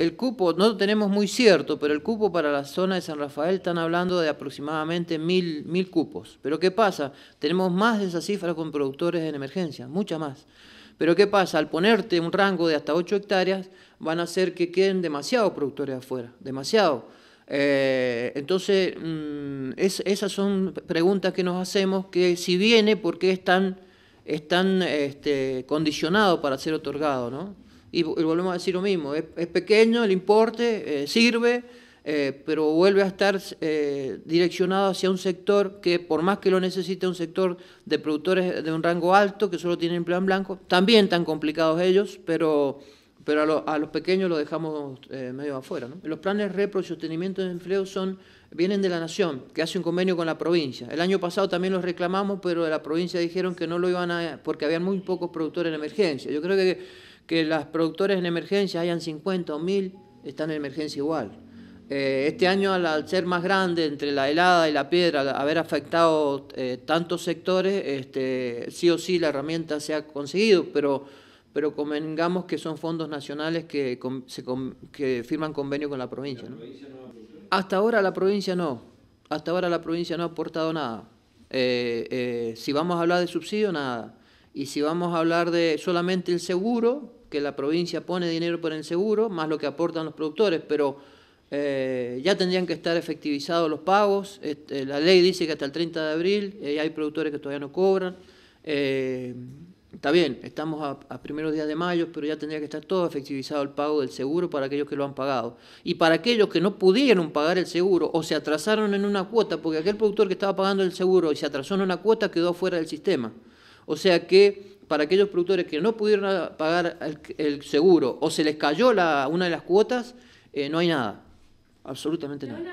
el cupo, no lo tenemos muy cierto, pero el cupo para la zona de San Rafael están hablando de aproximadamente mil, cupos. Pero ¿qué pasa? Tenemos más de esa cifra con productores en emergencia, mucha más. Pero ¿qué pasa? Al ponerte un rango de hasta 8 hectáreas, van a hacer que queden demasiados productores afuera, demasiado. Eh, entonces, mm, esas son preguntas que nos hacemos, que si viene, ¿por qué están, están este, condicionados para ser otorgado? ¿no? y volvemos a decir lo mismo, es, pequeño el importe, eh, sirve, eh, pero vuelve a estar eh, direccionado hacia un sector que, por más que lo necesite, un sector de productores de un rango alto, que solo tienen plan blanco, también tan complicados ellos, pero, pero a, los pequeños los dejamos medio afuera. Los planes repro y sostenimiento de empleo son vienen de la nación, que hace un convenio con la provincia. El año pasado también los reclamamos, pero de la provincia dijeron que no lo iban a, porque había muy pocos productores en emergencia. Yo creo que que las productores en emergencia hayan 50 o 1000, están en emergencia igual. Eh, este año, al, ser más grande entre la helada y la piedra, al haber afectado eh, tantos sectores, este, sí o sí la herramienta se ha conseguido, pero, pero convengamos que son fondos nacionales que, firman convenio con la provincia. Hasta ahora la provincia no. Hasta ahora la provincia no ha aportado nada. Eh, si vamos a hablar de subsidio, nada. Y si vamos a hablar de solamente el seguro, que la provincia pone dinero para el seguro, más lo que aportan los productores, pero eh, ya tendrían que estar efectivizados los pagos. Este, la ley dice que hasta el 30 de abril eh, hay productores que todavía no cobran. Eh, está bien, estamos a, a, primeros días de mayo, pero ya tendría que estar todo efectivizado el pago del seguro para aquellos que lo han pagado. Y para aquellos que no pudieron pagar el seguro o se atrasaron en una cuota, porque aquel productor que estaba pagando el seguro y se atrasó en una cuota quedó fuera del sistema. O sea que para aquellos productores que no pudieron pagar el, seguro o se les cayó la, una de las cuotas, eh, no hay nada. Absolutamente nada.